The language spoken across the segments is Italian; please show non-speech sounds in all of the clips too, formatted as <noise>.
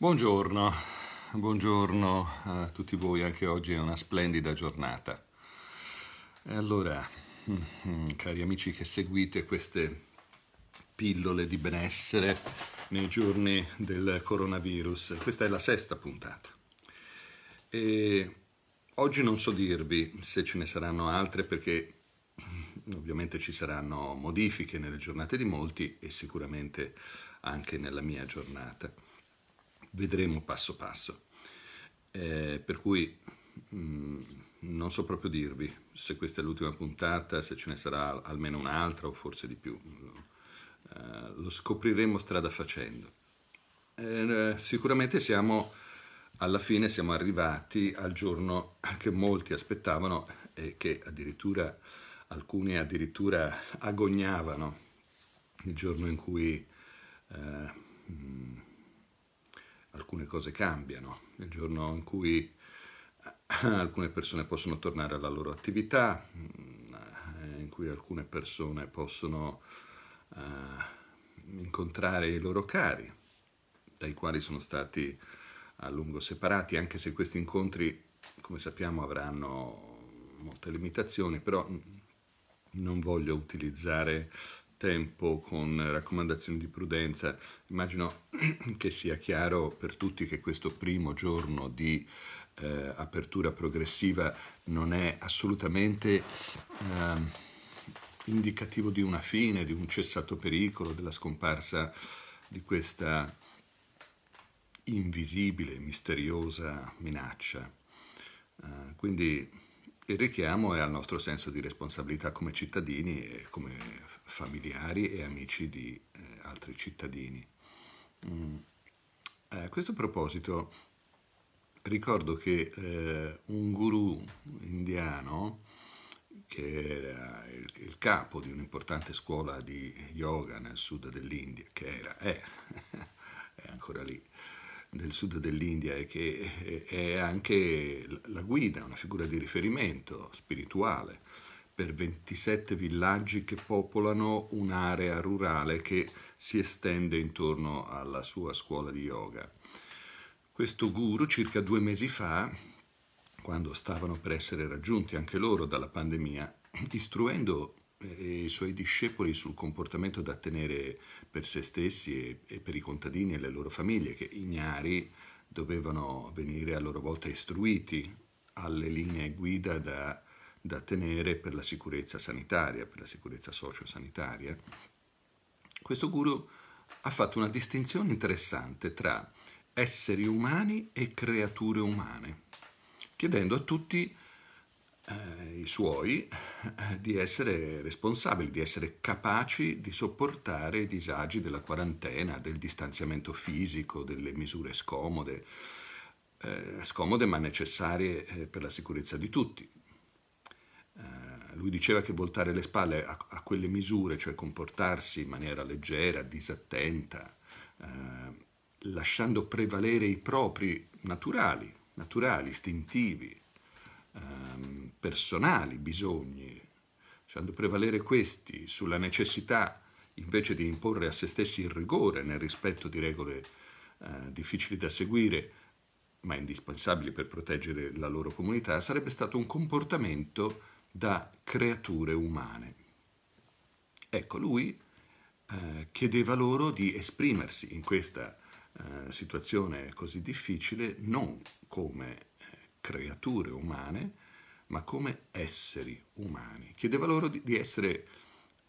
Buongiorno, buongiorno a tutti voi, anche oggi è una splendida giornata. allora, mm, cari amici che seguite queste pillole di benessere nei giorni del coronavirus, questa è la sesta puntata. E oggi non so dirvi se ce ne saranno altre perché mm, ovviamente ci saranno modifiche nelle giornate di molti e sicuramente anche nella mia giornata vedremo passo passo. Eh, per cui mh, mm, non so proprio dirvi se questa è l'ultima puntata, se ce ne sarà almeno un'altra o forse di più. Eh, lo scopriremo strada facendo. Eh, sicuramente siamo alla fine siamo arrivati al giorno che molti aspettavano e che addirittura alcuni addirittura agognavano, il giorno in cui eh, mm, alcune cose cambiano, il giorno in cui eh, alcune persone possono tornare alla loro attività, mm, eh, in cui alcune persone possono uh, incontrare i loro cari, dai quali sono stati a lungo separati, anche se questi incontri, come sappiamo, avranno molte limitazioni, però mm, non voglio utilizzare tempo con raccomandazioni di prudenza. Immagino <clears throat> che sia chiaro per tutti che questo primo giorno di eh, apertura progressiva non è assolutamente eh, indicativo di una fine, di un cessato pericolo, della scomparsa di questa invisibile, misteriosa minaccia. Uh, quindi il richiamo è al nostro senso di responsabilità come cittadini e come familiari e amici di eh, altri cittadini. Mm. Eh, a questo proposito ricordo che eh, un guru indiano, che era il, il capo di un'importante scuola di yoga nel sud dell'India, che era, è, <laughs> è ancora lì, nel sud dell'India e che eh, è anche la guida, una figura di riferimento spirituale per 27 villaggi che popolano un'area rurale che si estende intorno alla sua scuola di yoga. Questo guru circa due mesi fa, quando stavano per essere raggiunti anche loro dalla pandemia, istruendo eh, i suoi discepoli sul comportamento da tenere per se stessi e, per i contadini e le loro famiglie, che ignari dovevano venire a loro volta istruiti alle linee guida da da tenere per la sicurezza sanitaria, per la sicurezza sociosanitaria, questo guru ha fatto una distinzione interessante tra esseri umani e creature umane, chiedendo a tutti eh, i suoi eh, di essere responsabili, di essere capaci di sopportare i disagi della quarantena, del distanziamento fisico, delle misure scomode, eh, scomode ma necessarie eh, per la sicurezza di tutti, eh, lui diceva che voltare le spalle a, a, quelle misure, cioè comportarsi in maniera leggera, disattenta, eh, lasciando prevalere i propri naturali, naturali, istintivi, eh, personali bisogni, lasciando prevalere questi sulla necessità invece di imporre a se stessi il rigore nel rispetto di regole eh, difficili da seguire, ma indispensabili per proteggere la loro comunità, sarebbe stato un comportamento da creature umane. Ecco, lui eh, chiedeva loro di esprimersi in questa eh, situazione così difficile non come eh, creature umane, ma come esseri umani. Chiedeva loro di, di essere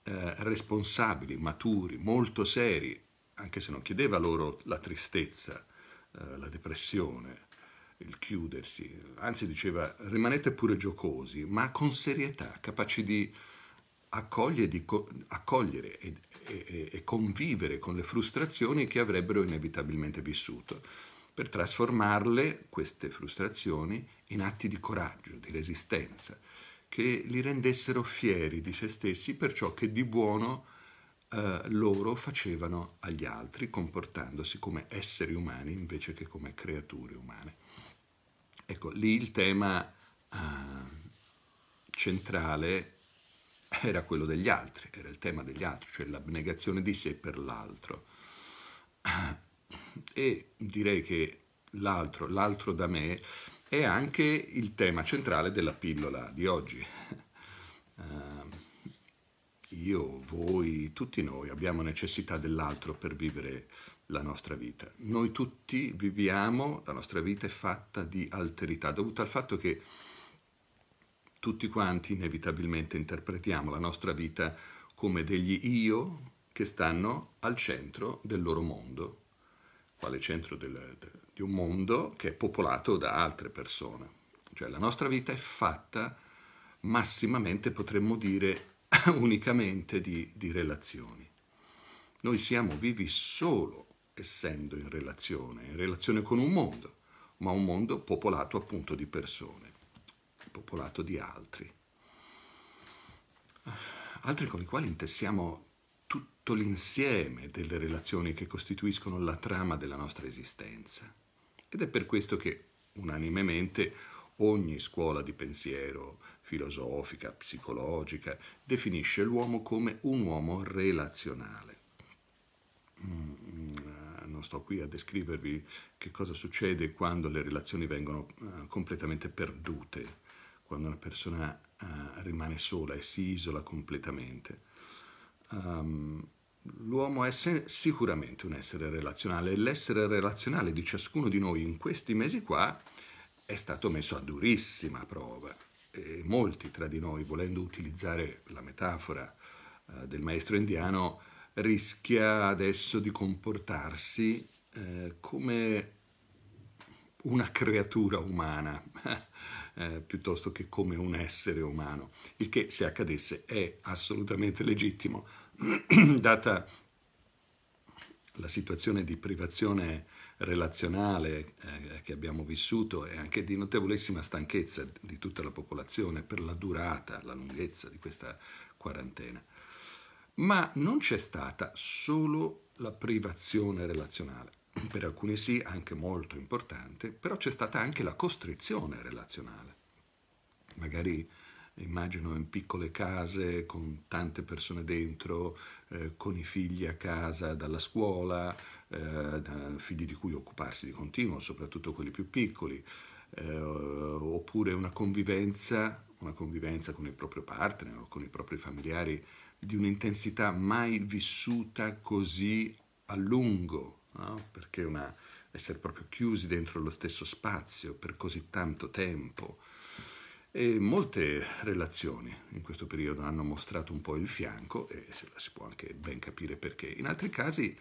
eh, responsabili, maturi, molto seri, anche se non chiedeva loro la tristezza, eh, la depressione, il chiudersi, anzi diceva rimanete pure giocosi, ma con serietà, capaci di accogliere, di co- accogliere e, e, e convivere con le frustrazioni che avrebbero inevitabilmente vissuto, per trasformarle, queste frustrazioni, in atti di coraggio, di resistenza, che li rendessero fieri di se stessi per ciò che di buono Uh, loro facevano agli altri comportandosi come esseri umani invece che come creature umane. Ecco, lì il tema eh, centrale era quello degli altri, era il tema degli altri, cioè l'abnegazione di sé per l'altro. E direi che l'altro, l'altro da me, è anche il tema centrale della pillola di oggi. Uh, io, voi, tutti noi abbiamo necessità dell'altro per vivere la nostra vita. Noi tutti viviamo, la nostra vita è fatta di alterità, dovuta al fatto che tutti quanti inevitabilmente interpretiamo la nostra vita come degli io che stanno al centro del loro mondo, quale centro del, de, di un mondo che è popolato da altre persone. Cioè la nostra vita è fatta massimamente, potremmo dire, <coughs> unicamente di, di relazioni. Noi siamo vivi solo essendo in relazione, in relazione con un mondo, ma un mondo popolato appunto di persone, popolato di altri, altri con i quali intessiamo tutto l'insieme delle relazioni che costituiscono la trama della nostra esistenza. Ed è per questo che unanimemente ogni scuola di pensiero, filosofica, psicologica, definisce l'uomo come un uomo relazionale. Mm, eh, non sto qui a descrivervi che cosa succede quando le relazioni vengono eh, completamente perdute, quando una persona eh, rimane sola e si isola completamente. Ehm, l'uomo è sicuramente un essere relazionale e l'essere relazionale di ciascuno di noi in questi mesi qua è stato messo a durissima prova eh, molti tra di noi, volendo utilizzare la metafora eh, del maestro indiano, rischia adesso di comportarsi eh, come una creatura umana <laughs> eh, piuttosto che come un essere umano, il che se accadesse è assolutamente legittimo, <clears throat> data la situazione di privazione relazionale eh, che abbiamo vissuto e anche di notevolissima stanchezza di tutta la popolazione per la durata, la lunghezza di questa quarantena. Ma non c'è stata solo la privazione relazionale, per alcuni sì, anche molto importante, però c'è stata anche la costrizione relazionale. Magari immagino in piccole case con tante persone dentro, eh, con i figli a casa dalla scuola, eh, da figli di cui occuparsi di continuo, soprattutto quelli più piccoli, eh, oppure una convivenza, una convivenza con il proprio partner o con i propri familiari di un'intensità mai vissuta così a lungo, no? perché una, essere proprio chiusi dentro lo stesso spazio per così tanto tempo e molte relazioni in questo periodo hanno mostrato un po' il fianco e se la si può anche ben capire perché. In altri casi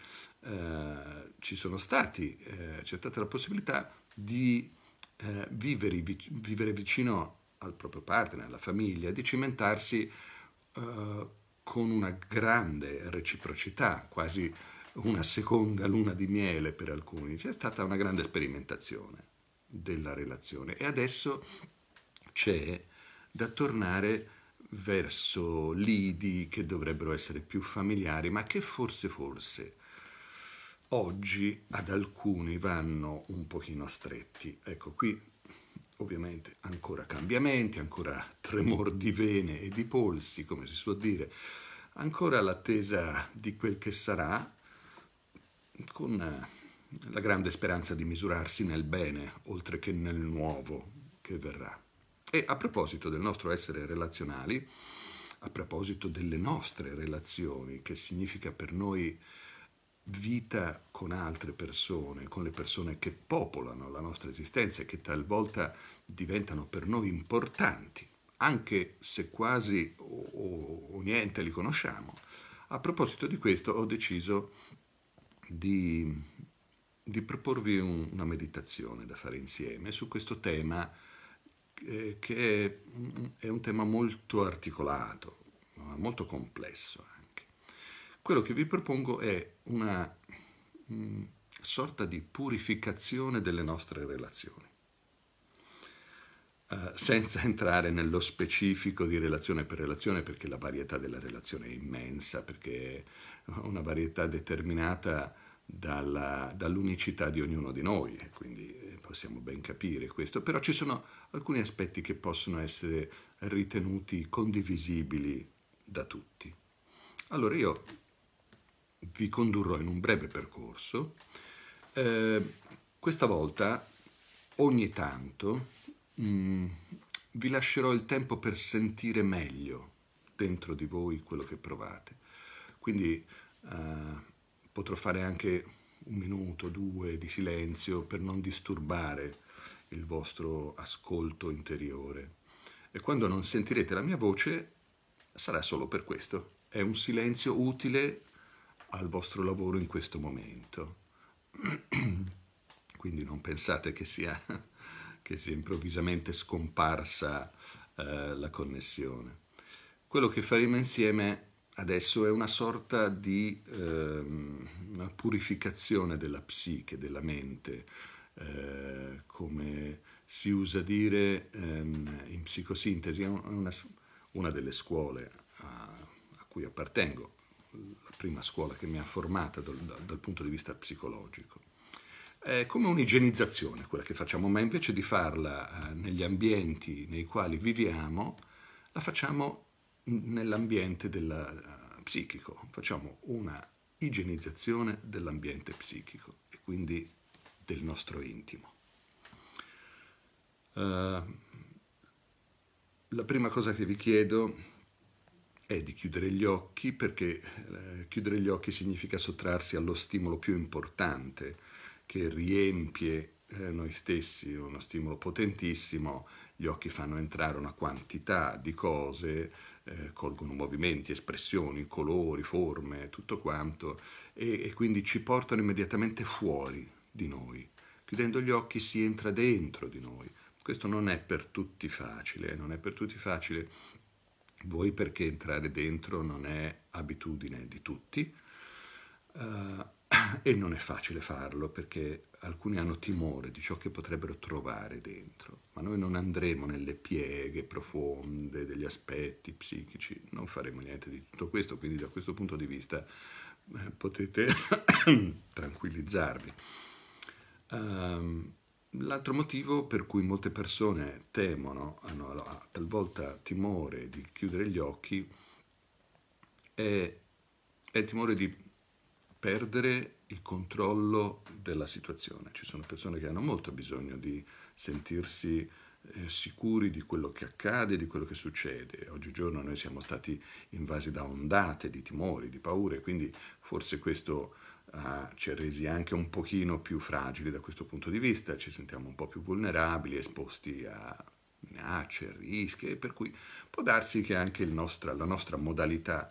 eh, ci sono stati, eh, c'è stata la possibilità di eh, vivere, vic vivere, vicino al proprio partner, alla famiglia, di cimentarsi eh, con una grande reciprocità, quasi una seconda luna di miele per alcuni. C'è stata una grande sperimentazione della relazione e adesso c'è da tornare verso lidi che dovrebbero essere più familiari, ma che forse forse oggi ad alcuni vanno un pochino stretti. Ecco, qui ovviamente ancora cambiamenti, ancora <laughs> tremor di vene e di polsi, come si suol dire, ancora l'attesa di quel che sarà, con eh, la grande speranza di misurarsi nel bene, oltre che nel nuovo che verrà. E a proposito del nostro essere relazionali, a proposito delle nostre relazioni, che significa per noi vita con altre persone, con le persone che popolano la nostra esistenza e che talvolta diventano per noi importanti, anche se quasi o, o, niente li conosciamo. A proposito di questo ho deciso di, di proporvi un, una meditazione da fare insieme su questo tema eh, che è un tema molto articolato, molto complesso anche. Quello che vi propongo è una mm, sorta di purificazione delle nostre relazioni, eh, senza <laughs> entrare nello specifico di relazione per relazione, perché la varietà della relazione è immensa, perché una varietà determinata dalla, dall'unicità di ognuno di noi, quindi eh, possiamo ben capire questo, però ci sono alcuni aspetti che possono essere ritenuti condivisibili da tutti. Allora io vi condurrò in un breve percorso, eh, questa volta ogni tanto mh, mm, vi lascerò il tempo per sentire meglio dentro di voi quello che provate, quindi eh, potrò fare anche un minuto, due di silenzio per non disturbare il vostro ascolto interiore. E quando non sentirete la mia voce sarà solo per questo. È un silenzio utile al vostro lavoro in questo momento. <clears throat> Quindi non pensate che sia, <laughs> che sia improvvisamente scomparsa eh, la connessione. Quello che faremo insieme adesso è una sorta di ehm, una purificazione della psiche, della mente, eh, come si usa dire ehm, in psicosintesi, è una, una delle scuole a, a, cui appartengo, la prima scuola che mi ha formata dal, dal punto di vista psicologico. È come un'igienizzazione quella che facciamo, ma invece di farla eh, negli ambienti nei quali viviamo, la facciamo nell'ambiente eh, psichico, facciamo una igienizzazione dell'ambiente psichico e quindi del nostro intimo. Uh, la prima cosa che vi chiedo è di chiudere gli occhi perché eh, chiudere gli occhi significa sottrarsi allo stimolo più importante che riempie eh, noi stessi, uno stimolo potentissimo, gli occhi fanno entrare una quantità di cose, eh, colgono movimenti, espressioni, colori, forme, tutto quanto, e, e quindi ci portano immediatamente fuori di noi. Chiudendo gli occhi si entra dentro di noi. Questo non è per tutti facile, eh, non è per tutti facile, voi perché entrare dentro non è abitudine di tutti. Uh, <coughs> e non è facile farlo perché alcuni hanno timore di ciò che potrebbero trovare dentro, ma noi non andremo nelle pieghe profonde degli aspetti psichici, non faremo niente di tutto questo, quindi da questo punto di vista eh, potete <coughs> tranquillizzarvi. Um, L'altro motivo per cui molte persone temono, hanno talvolta timore di chiudere gli occhi, è, è il timore di perdere il controllo della situazione. Ci sono persone che hanno molto bisogno di sentirsi eh, sicuri di quello che accade, di quello che succede. Oggigiorno noi siamo stati invasi da ondate di timori, di paure, quindi forse questo eh, ci ha resi anche un pochino più fragili da questo punto di vista, ci sentiamo un po' più vulnerabili, esposti a minacce, a rischi, per cui può darsi che anche nostra, la nostra modalità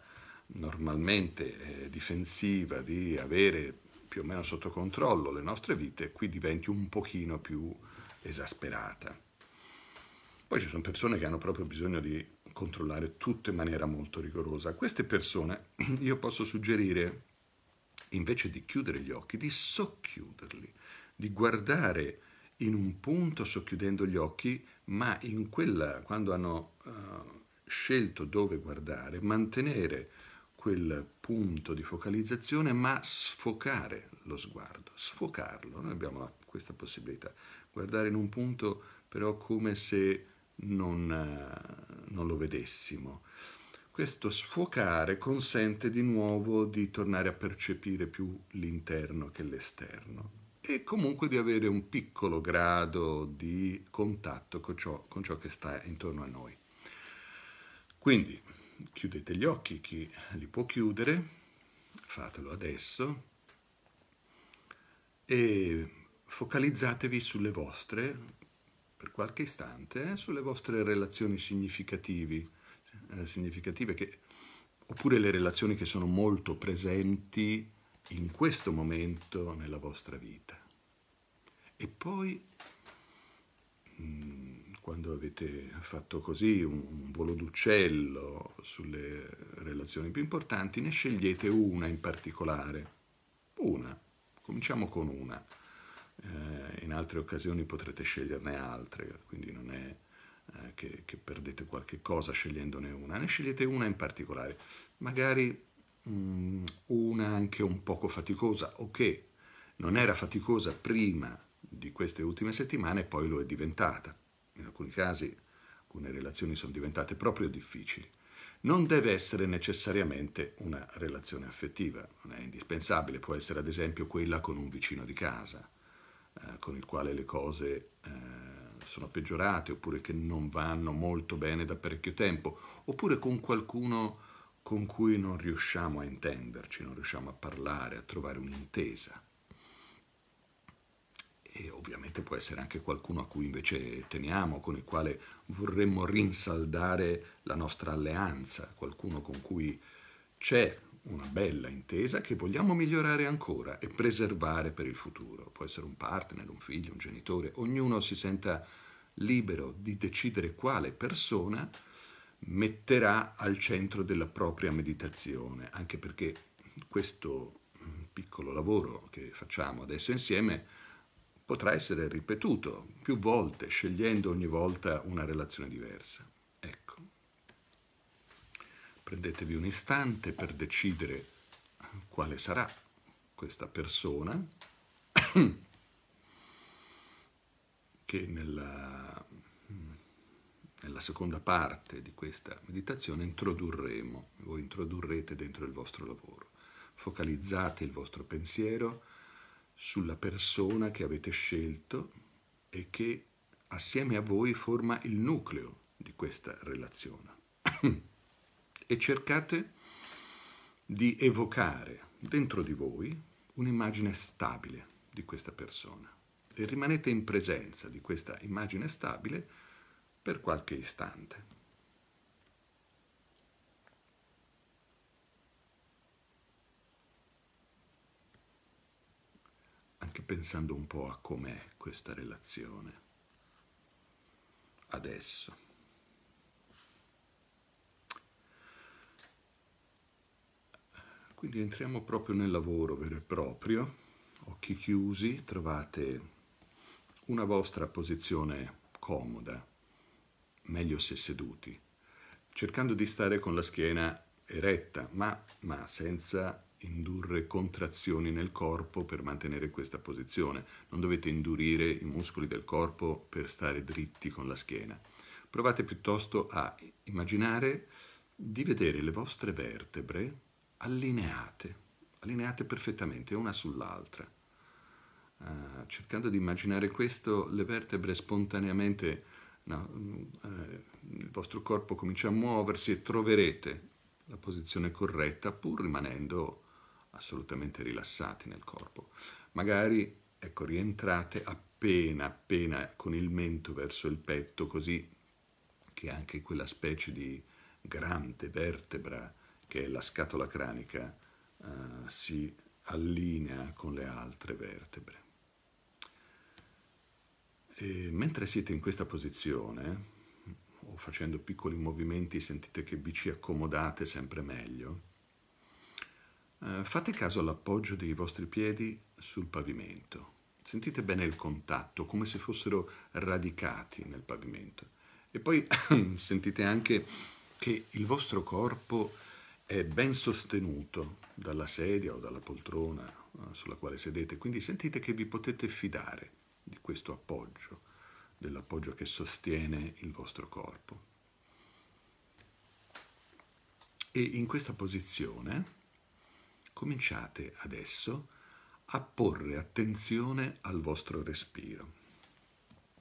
normalmente eh, difensiva di avere più o meno sotto controllo le nostre vite, qui diventi un pochino più esasperata. Poi ci sono persone che hanno proprio bisogno di controllare tutto in maniera molto rigorosa. A queste persone <clears throat> io posso suggerire, invece di chiudere gli occhi, di socchiuderli, di guardare in un punto socchiudendo gli occhi, ma in quella, quando hanno uh, scelto dove guardare, mantenere quel punto di focalizzazione, ma sfocare lo sguardo, sfocarlo. Noi abbiamo questa possibilità, guardare in un punto però come se non, eh, non lo vedessimo. Questo sfocare consente di nuovo di tornare a percepire più l'interno che l'esterno e comunque di avere un piccolo grado di contatto con ciò, con ciò che sta intorno a noi. Quindi chiudete gli occhi, chi li può chiudere, fatelo adesso e focalizzatevi sulle vostre, per qualche istante, eh, sulle vostre relazioni significativi, eh, significative, che, oppure le relazioni che sono molto presenti in questo momento nella vostra vita. E poi... Mh, mm, quando avete fatto così un volo d'uccello sulle relazioni più importanti, ne scegliete una in particolare. Una, cominciamo con una. Eh, in altre occasioni potrete sceglierne altre, quindi non è eh, che, che, perdete qualche cosa scegliendone una, ne scegliete una in particolare, magari mh, mm, una anche un poco faticosa o che non era faticosa prima di queste ultime settimane e poi lo è diventata in alcuni casi alcune relazioni sono diventate proprio difficili, non deve essere necessariamente una relazione affettiva, non è indispensabile, può essere ad esempio quella con un vicino di casa, eh, con il quale le cose eh, sono peggiorate oppure che non vanno molto bene da parecchio tempo, oppure con qualcuno con cui non riusciamo a intenderci, non riusciamo a parlare, a trovare un'intesa e ovviamente può essere anche qualcuno a cui invece teniamo, con il quale vorremmo rinsaldare la nostra alleanza, qualcuno con cui c'è una bella intesa che vogliamo migliorare ancora e preservare per il futuro. Può essere un partner, un figlio, un genitore, ognuno si senta libero di decidere quale persona metterà al centro della propria meditazione, anche perché questo mm, piccolo lavoro che facciamo adesso insieme potrà essere ripetuto più volte, scegliendo ogni volta una relazione diversa. Ecco, prendetevi un istante per decidere quale sarà questa persona <coughs> che nella, nella seconda parte di questa meditazione introdurremo, voi introdurrete dentro il vostro lavoro. Focalizzate il vostro pensiero sulla persona che avete scelto e che assieme a voi forma il nucleo di questa relazione. e cercate di evocare dentro di voi un'immagine stabile di questa persona e rimanete in presenza di questa immagine stabile per qualche istante. anche pensando un po' a com'è questa relazione adesso. Quindi entriamo proprio nel lavoro vero e proprio, occhi chiusi, trovate una vostra posizione comoda, meglio se seduti, cercando di stare con la schiena eretta, ma, ma senza indurre contrazioni nel corpo per mantenere questa posizione, non dovete indurire i muscoli del corpo per stare dritti con la schiena. Provate piuttosto a immaginare di vedere le vostre vertebre allineate, allineate perfettamente una sull'altra. Uh, cercando di immaginare questo, le vertebre spontaneamente, no, uh, il vostro corpo comincia a muoversi e troverete la posizione corretta pur rimanendo assolutamente rilassati nel corpo, magari ecco, rientrate appena appena con il mento verso il petto, così che anche quella specie di grande vertebra che è la scatola cranica eh, si allinea con le altre vertebre. E mentre siete in questa posizione, o facendo piccoli movimenti sentite che vi ci accomodate sempre meglio, eh, fate caso all'appoggio dei vostri piedi sul pavimento. Sentite bene il contatto, come se fossero radicati nel pavimento. E poi <clears throat> sentite anche che il vostro corpo è ben sostenuto dalla sedia o dalla poltrona eh, sulla quale sedete, quindi sentite che vi potete fidare di questo appoggio, dell'appoggio che sostiene il vostro corpo. E in questa posizione cominciate adesso a porre attenzione al vostro respiro.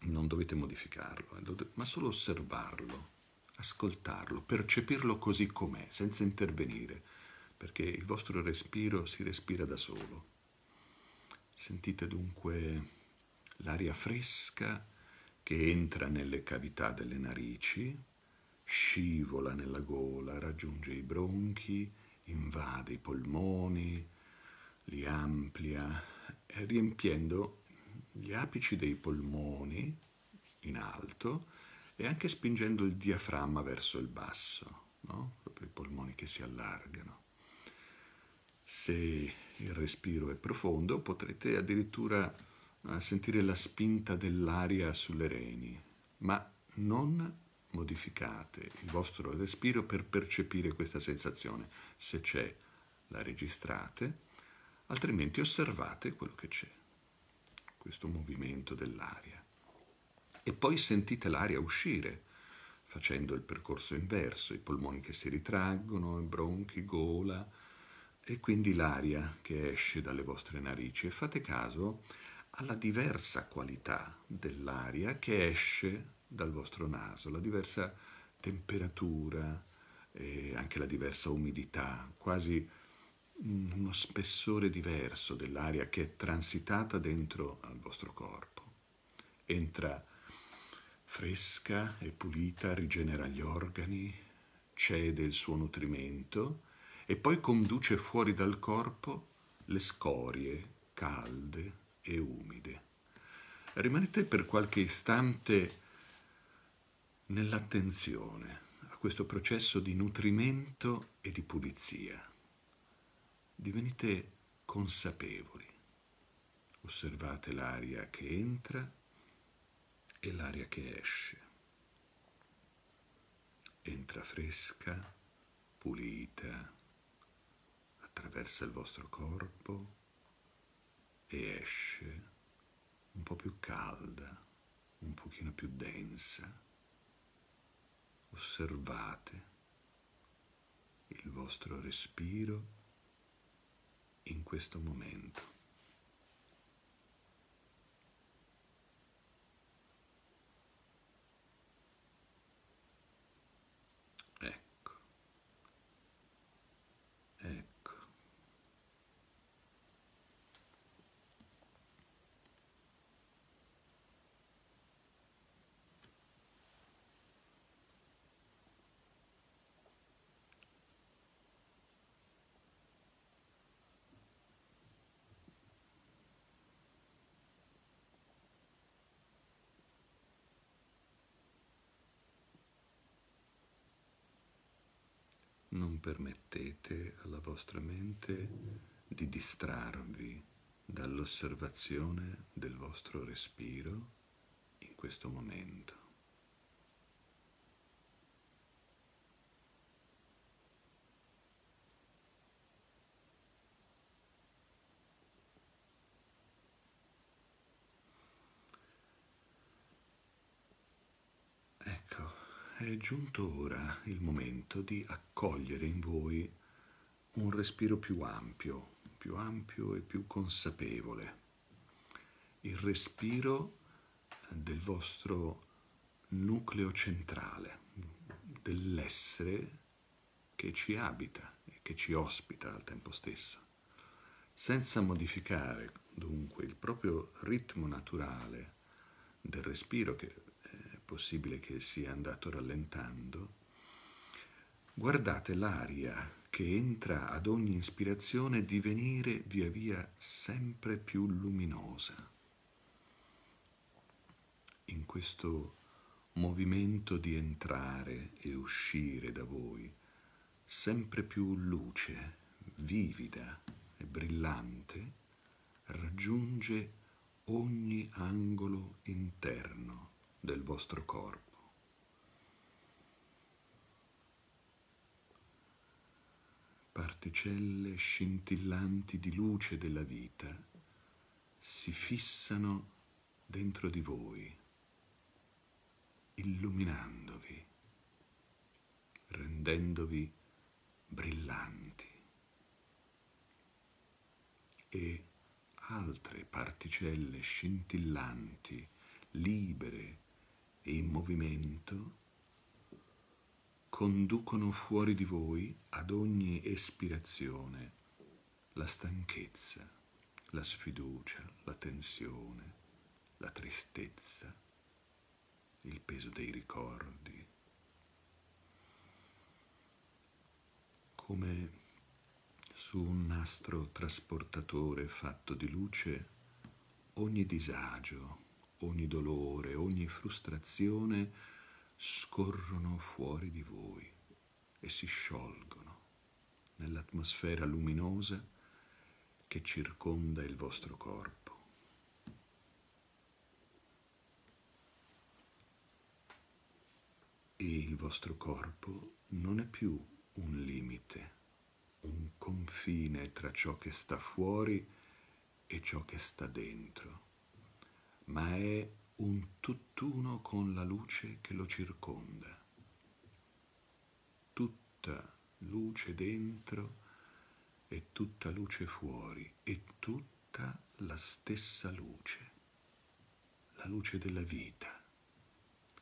Non dovete modificarlo, eh, ma solo osservarlo, ascoltarlo, percepirlo così com'è, senza intervenire, perché il vostro respiro si respira da solo. Sentite dunque l'aria fresca che entra nelle cavità delle narici, scivola nella gola, raggiunge i bronchi, invade i polmoni, li amplia, eh, riempiendo gli apici dei polmoni in alto e anche spingendo il diaframma verso il basso, no? proprio i polmoni che si allargano. Se il respiro è profondo potrete addirittura eh, sentire la spinta dell'aria sulle reni, ma non modificate il vostro respiro per percepire questa sensazione. Se c'è, la registrate, altrimenti osservate quello che c'è, questo movimento dell'aria. E poi sentite l'aria uscire facendo il percorso inverso, i polmoni che si ritraggono, i bronchi, gola e quindi l'aria che esce dalle vostre narici e fate caso alla diversa qualità dell'aria che esce dal vostro naso, la diversa temperatura, e anche la diversa umidità, quasi uno spessore diverso dell'aria che è transitata dentro al vostro corpo. Entra fresca e pulita, rigenera gli organi, cede il suo nutrimento e poi conduce fuori dal corpo le scorie calde e umide. Rimanete per qualche istante nell'attenzione a questo processo di nutrimento e di pulizia. Divenite consapevoli. Osservate l'aria che entra e l'aria che esce. Entra fresca, pulita, attraversa il vostro corpo e esce un po' più calda, un pochino più densa osservate il vostro respiro in questo momento. non permettete alla vostra mente di distrarvi dall'osservazione del vostro respiro in questo momento. è giunto ora il momento di accogliere in voi un respiro più ampio, più ampio e più consapevole. Il respiro del vostro nucleo centrale, dell'essere che ci abita e che ci ospita al tempo stesso. Senza modificare dunque il proprio ritmo naturale del respiro che possibile che sia andato rallentando, guardate l'aria che entra ad ogni ispirazione divenire via via sempre più luminosa. In questo movimento di entrare e uscire da voi, sempre più luce, vivida e brillante, raggiunge ogni angolo interno del vostro corpo. Particelle scintillanti di luce della vita si fissano dentro di voi, illuminandovi, rendendovi brillanti. E altre particelle scintillanti, libere, in movimento conducono fuori di voi ad ogni espirazione la stanchezza, la sfiducia, la tensione, la tristezza, il peso dei ricordi, come su un nastro trasportatore fatto di luce ogni disagio, ogni dolore, ogni frustrazione scorrono fuori di voi e si sciolgono nell'atmosfera luminosa che circonda il vostro corpo. E il vostro corpo non è più un limite, un confine tra ciò che sta fuori e ciò che sta dentro ma è un tutt'uno con la luce che lo circonda. Tutta luce dentro e tutta luce fuori e tutta la stessa luce, la luce della vita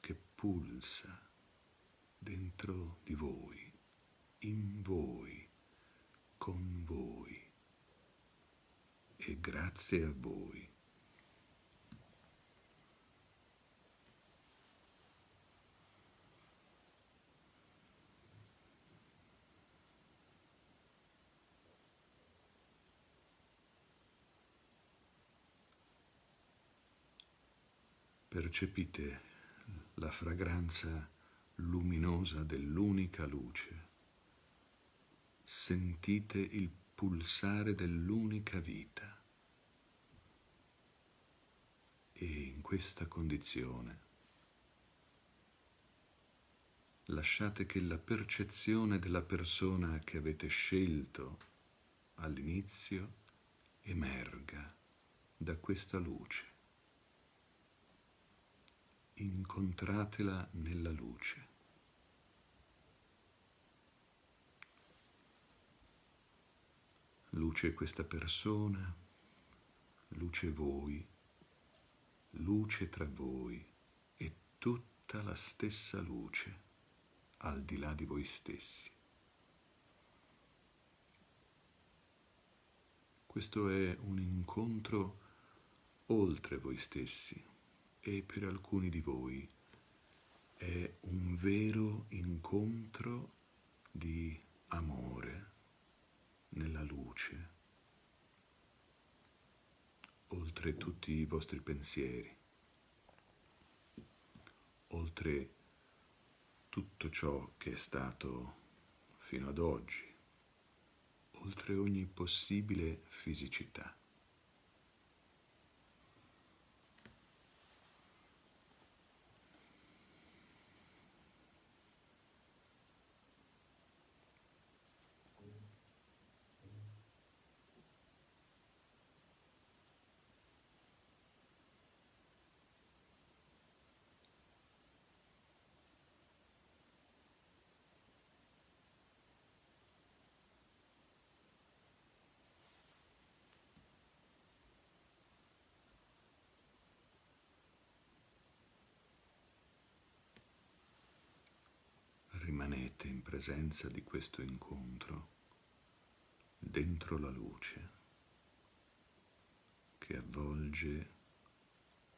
che pulsa dentro di voi, in voi, con voi e grazie a voi percepite la fragranza luminosa dell'unica luce, sentite il pulsare dell'unica vita e in questa condizione lasciate che la percezione della persona che avete scelto all'inizio emerga da questa luce incontratela nella luce. Luce questa persona, luce voi, luce tra voi e tutta la stessa luce al di là di voi stessi. Questo è un incontro oltre voi stessi, e per alcuni di voi è un vero incontro di amore nella luce, oltre tutti i vostri pensieri, oltre tutto ciò che è stato fino ad oggi, oltre ogni possibile fisicità. mette in presenza di questo incontro dentro la luce che avvolge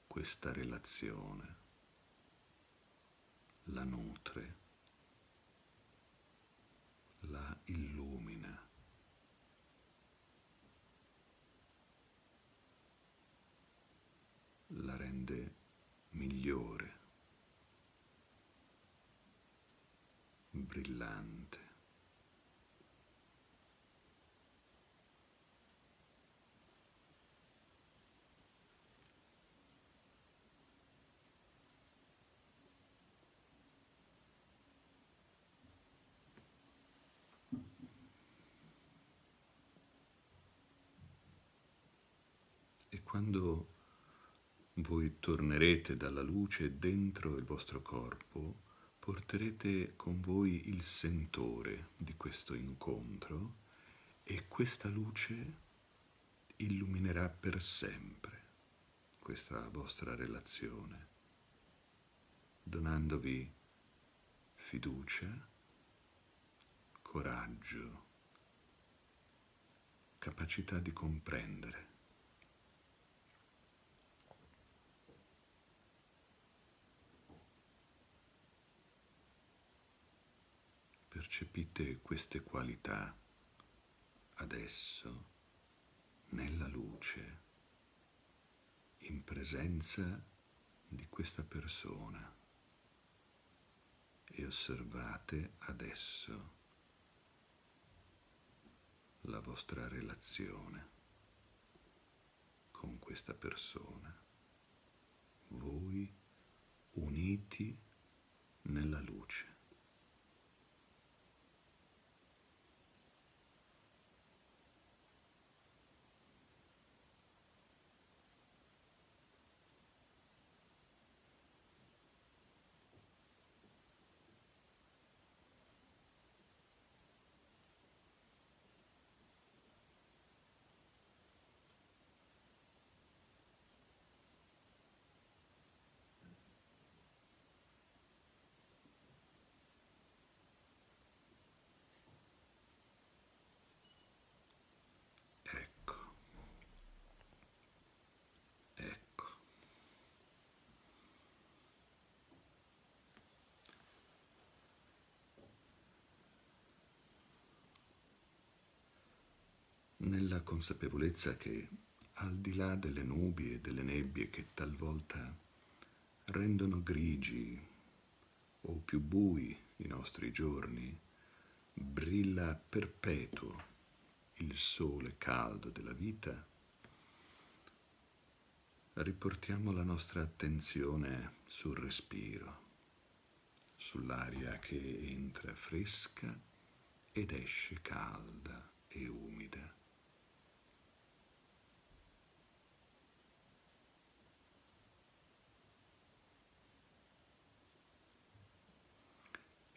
questa relazione, la nutre, la illumina. la rende migliore. brillante. E quando voi tornerete dalla luce dentro il vostro corpo, porterete con voi il sentore di questo incontro e questa luce illuminerà per sempre questa vostra relazione, donandovi fiducia, coraggio, capacità di comprendere. percepite queste qualità adesso nella luce, in presenza di questa persona e osservate adesso la vostra relazione con questa persona, voi uniti nella luce. questa consapevolezza che al di là delle nubi e delle nebbie che talvolta rendono grigi o più bui i nostri giorni, brilla perpetuo il sole caldo della vita, riportiamo la nostra attenzione sul respiro, sull'aria che entra fresca ed esce calda e umida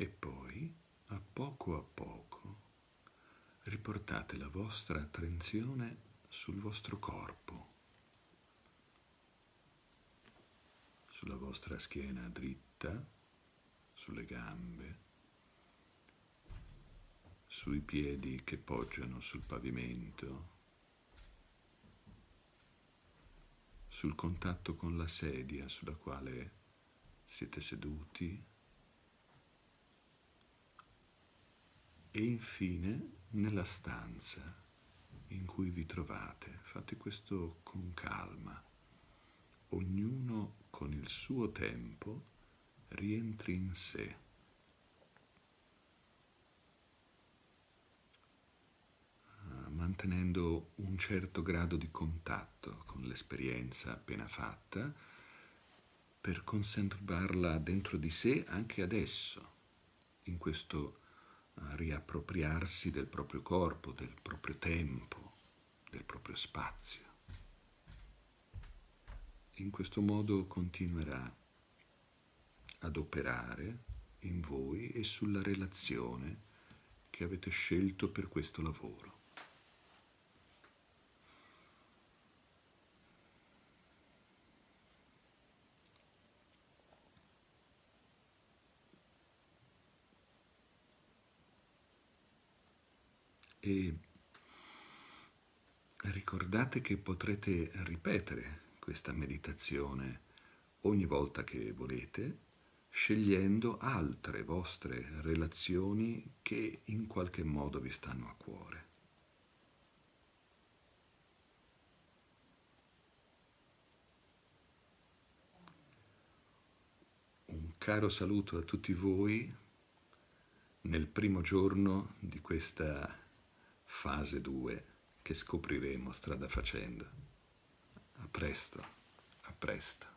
e poi, a poco a poco, riportate la vostra attenzione sul vostro corpo, sulla vostra schiena dritta, sulle gambe, sui piedi che poggiano sul pavimento, sul contatto con la sedia sulla quale siete seduti e infine nella stanza in cui vi trovate. Fate questo con calma. Ognuno con il suo tempo rientri in sé. Ah, mantenendo un certo grado di contatto con l'esperienza appena fatta per conservarla dentro di sé anche adesso, in questo a riappropriarsi del proprio corpo, del proprio tempo, del proprio spazio. In questo modo continuerà ad operare in voi e sulla relazione che avete scelto per questo lavoro. Ricordate che potrete ripetere questa meditazione ogni volta che volete, scegliendo altre vostre relazioni che in qualche modo vi stanno a cuore. Un caro saluto a tutti voi nel primo giorno di questa fase 2 che scopriremo strada facendo. A presto, a presto.